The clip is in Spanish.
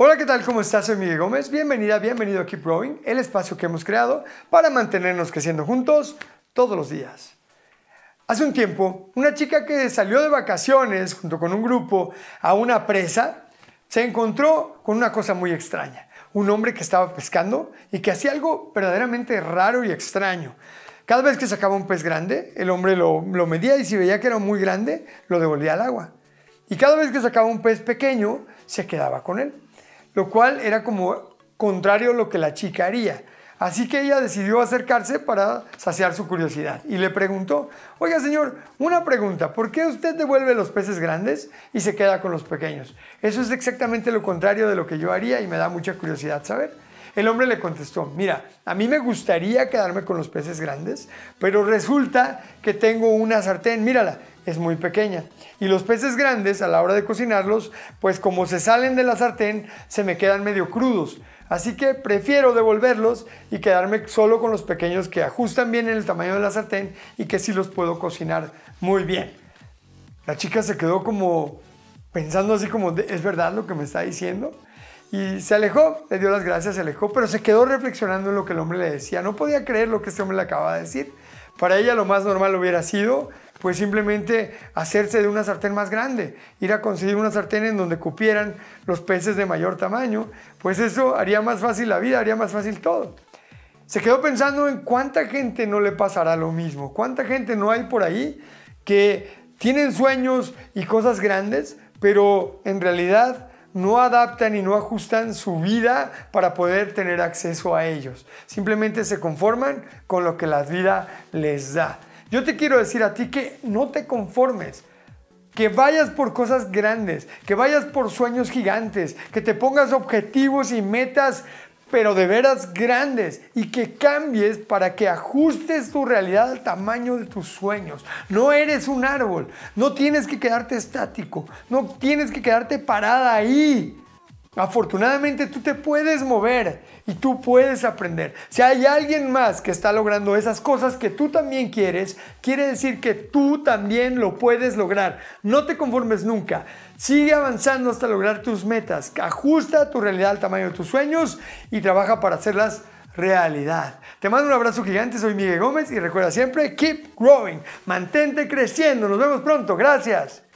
Hola, ¿qué tal? ¿Cómo estás? Soy Miguel Gómez. Bienvenida, bienvenido a Keep Growing, el espacio que hemos creado para mantenernos creciendo juntos todos los días. Hace un tiempo, una chica que salió de vacaciones junto con un grupo a una presa se encontró con una cosa muy extraña. Un hombre que estaba pescando y que hacía algo verdaderamente raro y extraño. Cada vez que sacaba un pez grande, el hombre lo, lo medía y si veía que era muy grande, lo devolvía al agua. Y cada vez que sacaba un pez pequeño, se quedaba con él lo cual era como contrario a lo que la chica haría. Así que ella decidió acercarse para saciar su curiosidad y le preguntó, oiga señor, una pregunta, ¿por qué usted devuelve los peces grandes y se queda con los pequeños? Eso es exactamente lo contrario de lo que yo haría y me da mucha curiosidad saber. El hombre le contestó, mira, a mí me gustaría quedarme con los peces grandes, pero resulta que tengo una sartén, mírala, es muy pequeña. Y los peces grandes, a la hora de cocinarlos, pues como se salen de la sartén, se me quedan medio crudos. Así que prefiero devolverlos y quedarme solo con los pequeños que ajustan bien en el tamaño de la sartén y que sí los puedo cocinar muy bien. La chica se quedó como pensando así como, ¿es verdad lo que me está diciendo? Y se alejó, le dio las gracias, se alejó, pero se quedó reflexionando en lo que el hombre le decía. No podía creer lo que este hombre le acababa de decir. Para ella lo más normal hubiera sido pues simplemente hacerse de una sartén más grande, ir a conseguir una sartén en donde cupieran los peces de mayor tamaño, pues eso haría más fácil la vida, haría más fácil todo. Se quedó pensando en cuánta gente no le pasará lo mismo, cuánta gente no hay por ahí que tienen sueños y cosas grandes, pero en realidad no adaptan y no ajustan su vida para poder tener acceso a ellos. Simplemente se conforman con lo que la vida les da. Yo te quiero decir a ti que no te conformes. Que vayas por cosas grandes, que vayas por sueños gigantes, que te pongas objetivos y metas, pero de veras grandes, y que cambies para que ajustes tu realidad al tamaño de tus sueños. No eres un árbol, no tienes que quedarte estático, no tienes que quedarte parada ahí. Afortunadamente tú te puedes mover y tú puedes aprender. Si hay alguien más que está logrando esas cosas que tú también quieres, quiere decir que tú también lo puedes lograr. No te conformes nunca. Sigue avanzando hasta lograr tus metas. Ajusta tu realidad al tamaño de tus sueños y trabaja para hacerlas realidad. Te mando un abrazo gigante, soy Miguel Gómez y recuerda siempre, keep growing, mantente creciendo. Nos vemos pronto, gracias.